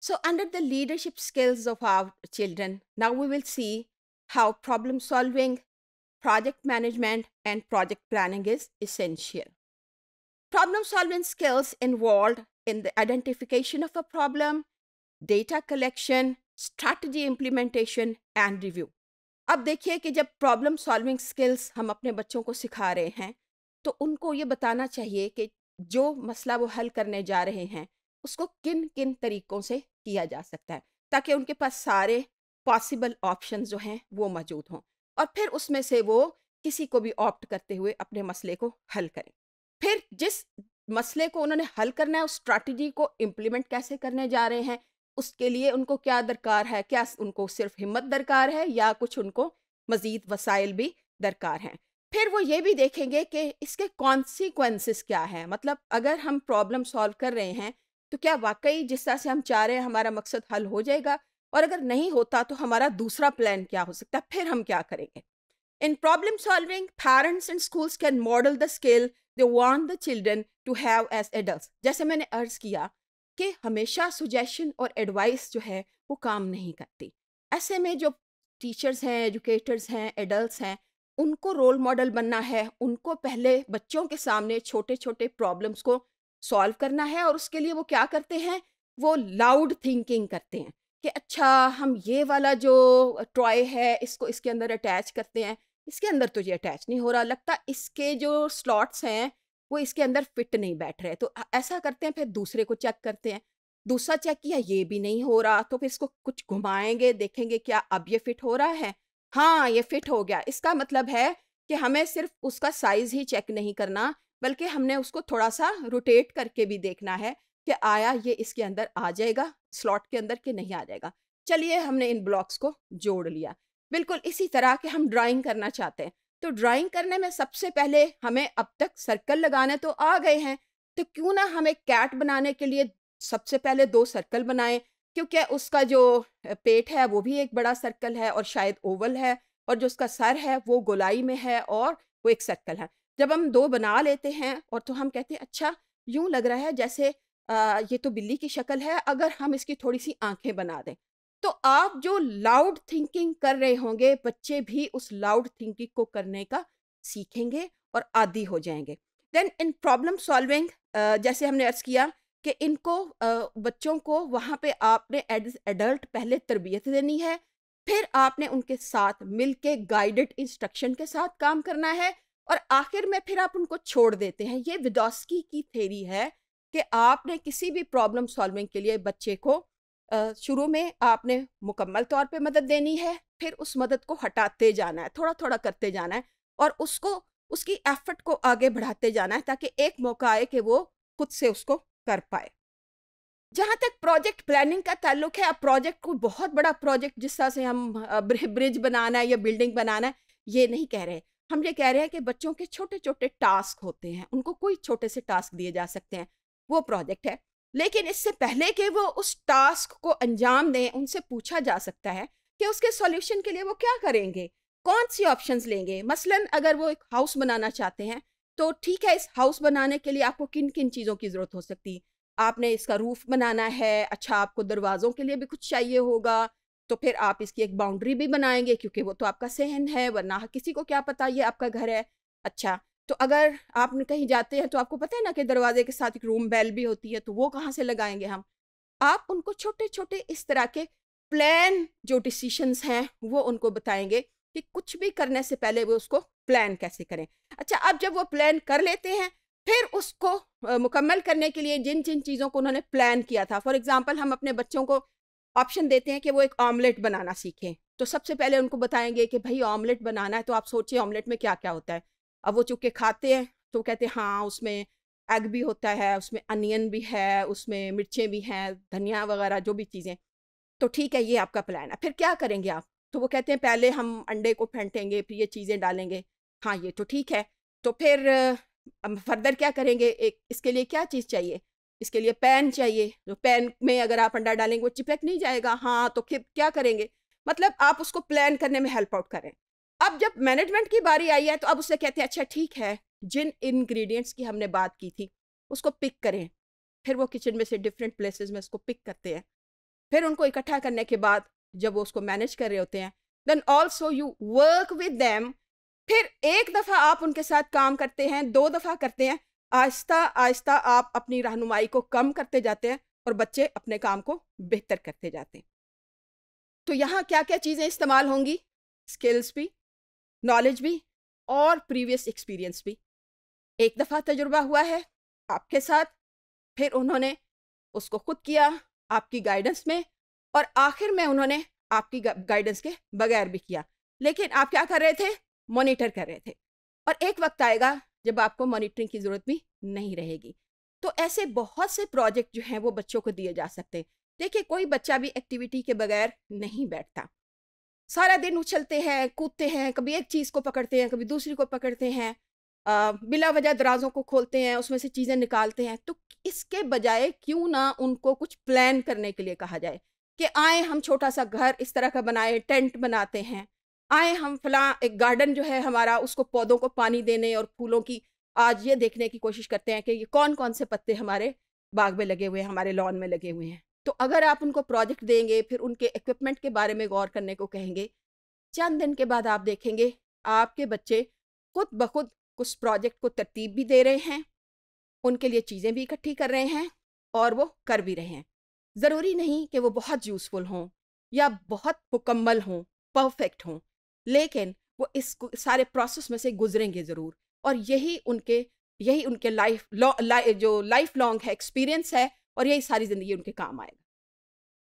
So, under the leadership skills of our children, now we will see how problem solving, project management, and project planning is essential. Problem solving skills involved in the identification of a problem, data collection, strategy implementation, and review. अब देखिए कि जब problem solving skills हम अपने बच्चों को सिखा रहे हैं तो उनको ये बताना चाहिए कि जो मसला वो हल करने जा रहे हैं उसको किन किन तरीक़ों से किया जा सकता है ताकि उनके पास सारे पॉसिबल ऑप्शन जो हैं वो मौजूद हों और फिर उसमें से वो किसी को भी ऑप्ट करते हुए अपने मसले को हल करें फिर जिस मसले को उन्होंने हल करना है उस स्ट्रैटेजी को इम्प्लीमेंट कैसे करने जा रहे हैं उसके लिए उनको क्या दरकार है क्या उनको सिर्फ हिम्मत दरकार है या कुछ उनको मज़ीद वसाइल भी दरकार हैं फिर वो ये भी देखेंगे कि इसके कॉन्सिक्वेंसेस क्या हैं मतलब अगर हम प्रॉब्लम सॉल्व कर रहे हैं तो क्या वाकई जिस तरह से हम चाह रहे हैं हमारा मकसद हल हो जाएगा और अगर नहीं होता तो हमारा दूसरा प्लान क्या हो सकता है फिर हम क्या करेंगे in problem solving parents and schools can model the skill they want the children to have as adult जैसे मैंने अर्ज किया कि हमेशा सुजेशन और एडवाइस जो है वो काम नहीं करती ऐसे में जो टीचर्स हैं एजुकेटर्स हैं एडल्ट हैं उनको रोल मॉडल बनना है उनको पहले बच्चों के सामने छोटे छोटे प्रॉब्लम्स को सॉल्व करना है और उसके लिए वो क्या करते हैं वो लाउड थिंकिंग करते हैं कि अच्छा हम ये वाला जो टॉय है इसको इसके अंदर अटैच करते हैं इसके अंदर तो ये अटैच नहीं हो रहा लगता इसके जो स्लॉट्स हैं वो इसके अंदर फिट नहीं बैठ रहे तो ऐसा करते हैं फिर दूसरे को चेक करते हैं दूसरा चेक किया ये भी नहीं हो रहा तो फिर इसको कुछ घुमाएंगे देखेंगे क्या अब ये फिट हो रहा है हाँ ये फिट हो गया इसका मतलब है कि हमें सिर्फ उसका साइज ही चेक नहीं करना बल्कि हमने उसको थोड़ा सा रोटेट करके भी देखना है कि आया ये इसके अंदर आ जाएगा स्लॉट के अंदर कि नहीं आ जाएगा चलिए हमने इन ब्लॉक्स को जोड़ लिया बिल्कुल इसी तरह के हम ड्राइंग करना चाहते हैं तो ड्राइंग करने में सबसे पहले हमें अब तक सर्कल लगाने तो आ गए हैं तो क्यों ना हम एक कैट बनाने के लिए सबसे पहले दो सर्कल बनाएं क्योंकि उसका जो पेट है वो भी एक बड़ा सर्कल है और शायद ओवल है और जो उसका सर है वो गोलाई में है और वो एक सर्कल है जब हम दो बना लेते हैं और तो हम कहते हैं अच्छा यूं लग रहा है जैसे आ, ये तो बिल्ली की शक्ल है अगर हम इसकी थोड़ी सी आंखें बना दें तो आप जो लाउड थिंकिंग कर रहे होंगे बच्चे भी उस लाउड थिंकिंग को करने का सीखेंगे और आदि हो जाएंगे देन इन प्रॉब्लम सॉल्विंग जैसे हमने अर्ज किया कि इनको आ, बच्चों को वहाँ पे आपने एज एडल्ट पहले तरबियत देनी है फिर आपने उनके साथ मिल के गाइडेड इंस्ट्रक्शन के साथ काम करना है और आखिर में फिर आप उनको छोड़ देते हैं ये विदोस्की की थेरी है कि आपने किसी भी प्रॉब्लम सॉल्विंग के लिए बच्चे को शुरू में आपने मुकम्मल तौर पे मदद देनी है फिर उस मदद को हटाते जाना है थोड़ा थोड़ा करते जाना है और उसको उसकी एफर्ट को आगे बढ़ाते जाना है ताकि एक मौका आए कि वो खुद से उसको कर पाए जहाँ तक प्रोजेक्ट प्लानिंग का ताल्लुक है अब प्रोजेक्ट को बहुत बड़ा प्रोजेक्ट जिस तरह से हम ब्रिज बनाना है या बिल्डिंग बनाना है ये नहीं कह रहे हम ये कह रहे हैं कि बच्चों के छोटे छोटे टास्क होते हैं उनको कोई छोटे से टास्क दिए जा सकते हैं वो प्रोजेक्ट है लेकिन इससे पहले कि वो उस टास्क को अंजाम दें उनसे पूछा जा सकता है कि उसके सॉल्यूशन के लिए वो क्या करेंगे कौन सी ऑप्शंस लेंगे मसलन अगर वो एक हाउस बनाना चाहते हैं तो ठीक है इस हाउस बनाने के लिए आपको किन किन चीज़ों की ज़रूरत हो सकती आपने इसका रूफ बनाना है अच्छा आपको दरवाज़ों के लिए भी कुछ चाहिए होगा तो फिर आप इसकी एक बाउंड्री भी बनाएंगे क्योंकि वो तो आपका सहन है वरना किसी को क्या पता ये आपका घर है अच्छा तो अगर आप कहीं जाते हैं तो आपको पता है ना कि दरवाजे के साथ एक रूम बेल भी होती है तो वो कहाँ से लगाएंगे हम आप उनको छोटे छोटे इस तरह के प्लान जो डिसीशंस हैं वो उनको बताएंगे कि कुछ भी करने से पहले वो उसको प्लान कैसे करें अच्छा अब जब वो प्लान कर लेते हैं फिर उसको मुकम्मल करने के लिए जिन जिन चीज़ों को उन्होंने प्लान किया था फॉर एग्ज़ाम्पल हम अपने बच्चों को ऑप्शन देते हैं कि वो एक ऑमलेट बनाना सीखें तो सबसे पहले उनको बताएंगे कि भाई ऑमलेट बनाना है तो आप सोचिए ऑमलेट में क्या क्या होता है अब वो चुके खाते हैं तो कहते हैं हाँ उसमें एग भी होता है उसमें अनियन भी है उसमें मिर्चें भी हैं धनिया वगैरह जो भी चीज़ें तो ठीक है ये आपका प्लान है फिर क्या करेंगे आप तो वो कहते हैं पहले हम अंडे को फेंटेंगे फिर ये चीज़ें डालेंगे हाँ ये तो ठीक है तो फिर फर्दर क्या करेंगे एक इसके लिए क्या चीज़ चाहिए इसके लिए पैन चाहिए जो पैन में अगर आप अंडा डालेंगे वो चिपक नहीं जाएगा हाँ तो फिर क्या करेंगे मतलब आप उसको प्लान करने में हेल्प आउट करें अब जब मैनेजमेंट की बारी आई है तो अब उसे कहते हैं अच्छा ठीक है जिन इंग्रेडिएंट्स की हमने बात की थी उसको पिक करें फिर वो किचन में से डिफरेंट प्लेसेस में उसको पिक करते हैं फिर उनको इकट्ठा करने के बाद जब वो उसको मैनेज कर रहे होते हैं then also you work with them फिर एक दफ़ा आप उनके साथ काम करते हैं दो दफ़ा करते हैं आहिस्ता आहिस्ता आप अपनी रहनुमाई को कम करते जाते हैं और बच्चे अपने काम को बेहतर करते जाते हैं तो यहाँ क्या क्या चीज़ें इस्तेमाल होंगी स्किल्स भी नॉलेज भी और प्रीवियस एक्सपीरियंस भी एक दफ़ा तजुर्बा हुआ है आपके साथ फिर उन्होंने उसको खुद किया आपकी गाइडेंस में और आखिर में उन्होंने आपकी गाइडेंस के बगैर भी किया लेकिन आप क्या कर रहे थे मॉनिटर कर रहे थे और एक वक्त आएगा जब आपको मॉनिटरिंग की ज़रूरत भी नहीं रहेगी तो ऐसे बहुत से प्रोजेक्ट जो हैं वो बच्चों को दिए जा सकते हैं देखिए कोई बच्चा भी एक्टिविटी के बगैर नहीं बैठता सारा दिन उछलते हैं कूदते हैं कभी एक चीज़ को पकड़ते हैं कभी दूसरी को पकड़ते हैं बिला वजह दराजों को खोलते हैं उसमें से चीज़ें निकालते हैं तो इसके बजाय क्यों ना उनको कुछ प्लान करने के लिए कहा जाए कि आए हम छोटा सा घर इस तरह का बनाए टेंट बनाते हैं आए हम फला एक गार्डन जो है हमारा उसको पौधों को पानी देने और फूलों की आज ये देखने की कोशिश करते हैं कि ये कौन कौन से पत्ते हमारे बाग में लगे हुए हैं हमारे लॉन में लगे हुए हैं तो अगर आप उनको प्रोजेक्ट देंगे फिर उनके इक्विपमेंट के बारे में गौर करने को कहेंगे चंद दिन के बाद आप देखेंगे आपके बच्चे खुद ब खुद उस प्रोजेक्ट को तरतीब भी दे रहे हैं उनके लिए चीज़ें भी इकट्ठी कर रहे हैं और वो कर भी रहे हैं ज़रूरी नहीं कि वो बहुत यूज़फुल हों या बहुत मुकम्मल हों परफेक्ट हों लेकिन वो इस सारे प्रोसेस में से गुजरेंगे ज़रूर और यही उनके यही उनके लाइफ लॉ जो लाइफ लॉन्ग है एक्सपीरियंस है और यही सारी ज़िंदगी उनके काम आएगा